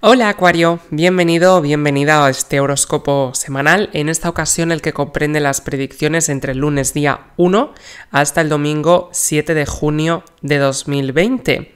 Hola Acuario, bienvenido o bienvenida a este horóscopo semanal, en esta ocasión el que comprende las predicciones entre el lunes día 1 hasta el domingo 7 de junio de 2020.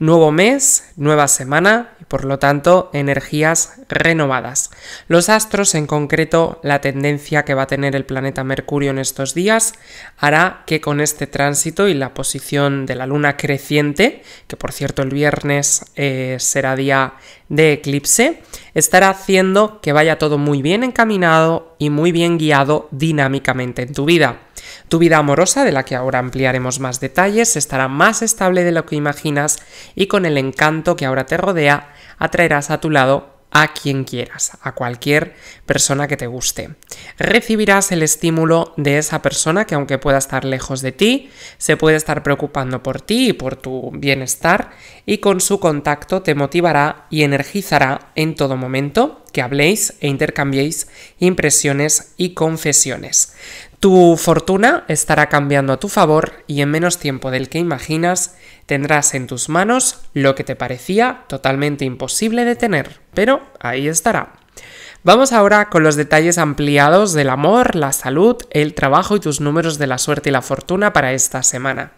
Nuevo mes, nueva semana y por lo tanto energías renovadas. Los astros, en concreto la tendencia que va a tener el planeta Mercurio en estos días, hará que con este tránsito y la posición de la luna creciente, que por cierto el viernes eh, será día de eclipse, estará haciendo que vaya todo muy bien encaminado y muy bien guiado dinámicamente en tu vida. Tu vida amorosa, de la que ahora ampliaremos más detalles, estará más estable de lo que imaginas y con el encanto que ahora te rodea, atraerás a tu lado a quien quieras, a cualquier persona que te guste. Recibirás el estímulo de esa persona que aunque pueda estar lejos de ti, se puede estar preocupando por ti y por tu bienestar y con su contacto te motivará y energizará en todo momento que habléis e intercambiéis impresiones y confesiones. Tu fortuna estará cambiando a tu favor y en menos tiempo del que imaginas tendrás en tus manos lo que te parecía totalmente imposible de tener, pero ahí estará. Vamos ahora con los detalles ampliados del amor, la salud, el trabajo y tus números de la suerte y la fortuna para esta semana.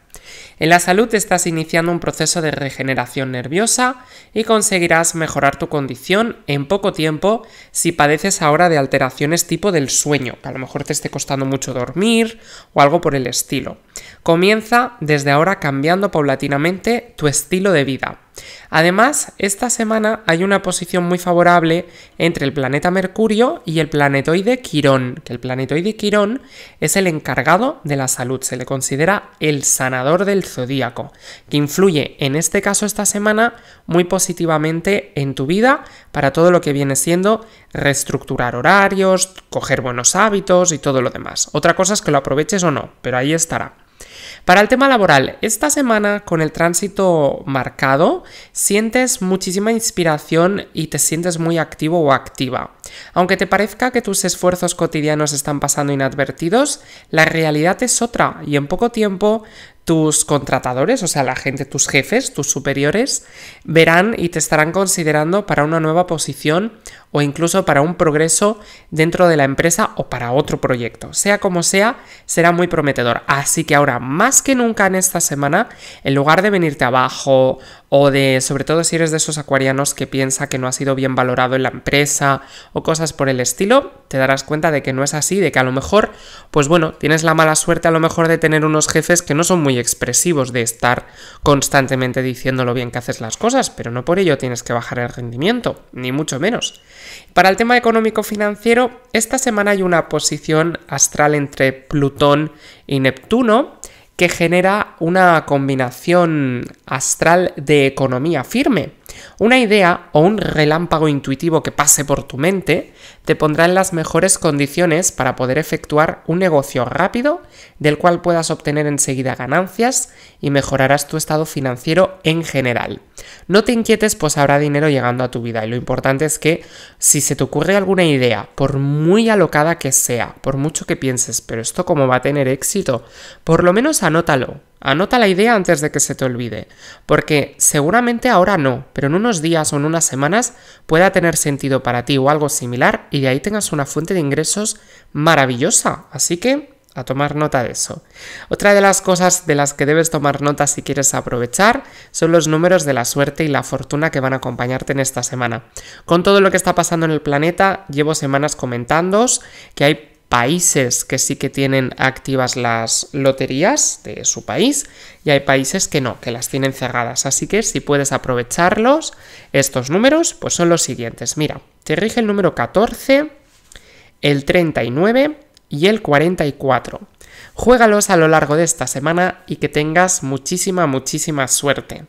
En la salud estás iniciando un proceso de regeneración nerviosa y conseguirás mejorar tu condición en poco tiempo si padeces ahora de alteraciones tipo del sueño, que a lo mejor te esté costando mucho dormir o algo por el estilo. Comienza desde ahora cambiando paulatinamente tu estilo de vida. Además, esta semana hay una posición muy favorable entre el planeta Mercurio y el planetoide Quirón, que el planetoide Quirón es el encargado de la salud, se le considera el sanador del zodíaco, que influye en este caso esta semana muy positivamente en tu vida para todo lo que viene siendo reestructurar horarios, coger buenos hábitos y todo lo demás. Otra cosa es que lo aproveches o no, pero ahí estará. Para el tema laboral, esta semana con el tránsito marcado, sientes muchísima inspiración y te sientes muy activo o activa. Aunque te parezca que tus esfuerzos cotidianos están pasando inadvertidos, la realidad es otra y en poco tiempo tus contratadores, o sea, la gente, tus jefes, tus superiores, verán y te estarán considerando para una nueva posición o incluso para un progreso dentro de la empresa o para otro proyecto. Sea como sea, será muy prometedor. Así que ahora, más que nunca en esta semana, en lugar de venirte abajo o de, sobre todo si eres de esos acuarianos que piensa que no ha sido bien valorado en la empresa o cosas por el estilo, te darás cuenta de que no es así, de que a lo mejor, pues bueno, tienes la mala suerte a lo mejor de tener unos jefes que no son muy expresivos de estar constantemente diciendo lo bien que haces las cosas, pero no por ello tienes que bajar el rendimiento, ni mucho menos. Para el tema económico-financiero, esta semana hay una posición astral entre Plutón y Neptuno que genera una combinación astral de economía firme una idea o un relámpago intuitivo que pase por tu mente te pondrá en las mejores condiciones para poder efectuar un negocio rápido del cual puedas obtener enseguida ganancias y mejorarás tu estado financiero en general. No te inquietes, pues habrá dinero llegando a tu vida y lo importante es que si se te ocurre alguna idea, por muy alocada que sea, por mucho que pienses, pero esto cómo va a tener éxito, por lo menos anótalo, Anota la idea antes de que se te olvide, porque seguramente ahora no, pero en unos días o en unas semanas pueda tener sentido para ti o algo similar y de ahí tengas una fuente de ingresos maravillosa. Así que a tomar nota de eso. Otra de las cosas de las que debes tomar nota si quieres aprovechar son los números de la suerte y la fortuna que van a acompañarte en esta semana. Con todo lo que está pasando en el planeta, llevo semanas comentándoos que hay países que sí que tienen activas las loterías de su país y hay países que no, que las tienen cerradas. Así que si puedes aprovecharlos, estos números, pues son los siguientes. Mira, te rige el número 14, el 39 y el 44. Juégalos a lo largo de esta semana y que tengas muchísima, muchísima suerte.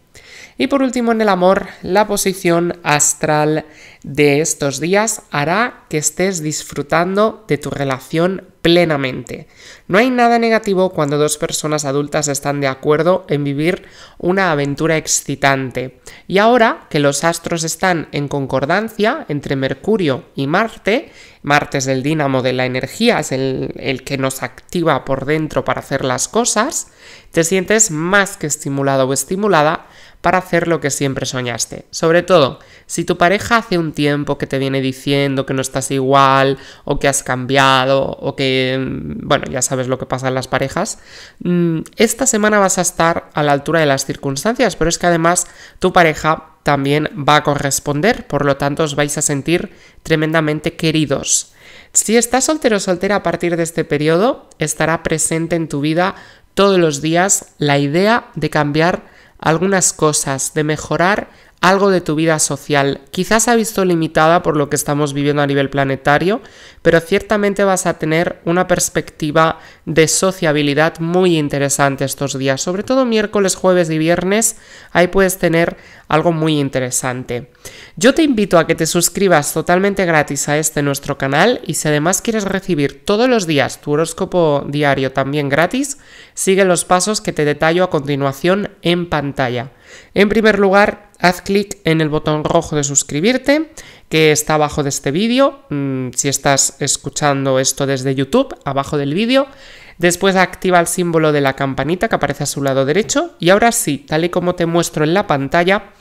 Y por último, en el amor, la posición astral de estos días hará que estés disfrutando de tu relación plenamente. No hay nada negativo cuando dos personas adultas están de acuerdo en vivir una aventura excitante. Y ahora que los astros están en concordancia entre Mercurio y Marte, martes del dínamo de la energía, es el, el que nos activa por dentro para hacer las cosas, te sientes más que estimulado o estimulada para hacer lo que siempre soñaste. Sobre todo, si tu pareja hace un tiempo que te viene diciendo que no estás igual o que has cambiado o que, mm, bueno, ya sabes lo que pasa en las parejas, mm, esta semana vas a estar a la altura de las circunstancias, pero es que además tu pareja también va a corresponder, por lo tanto os vais a sentir tremendamente queridos. Si estás soltero o soltera a partir de este periodo, estará presente en tu vida todos los días la idea de cambiar algunas cosas, de mejorar algo de tu vida social. Quizás ha visto limitada por lo que estamos viviendo a nivel planetario, pero ciertamente vas a tener una perspectiva de sociabilidad muy interesante estos días. Sobre todo miércoles, jueves y viernes, ahí puedes tener algo muy interesante. Yo te invito a que te suscribas totalmente gratis a este nuestro canal y si además quieres recibir todos los días tu horóscopo diario también gratis, sigue los pasos que te detallo a continuación en pantalla. En primer lugar, haz clic en el botón rojo de suscribirte que está abajo de este vídeo, mm, si estás escuchando esto desde YouTube, abajo del vídeo. Después activa el símbolo de la campanita que aparece a su lado derecho y ahora sí, tal y como te muestro en la pantalla,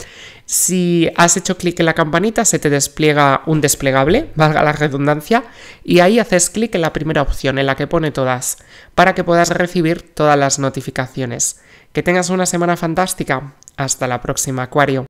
si has hecho clic en la campanita se te despliega un desplegable, valga la redundancia, y ahí haces clic en la primera opción, en la que pone todas, para que puedas recibir todas las notificaciones. Que tengas una semana fantástica. Hasta la próxima, Acuario.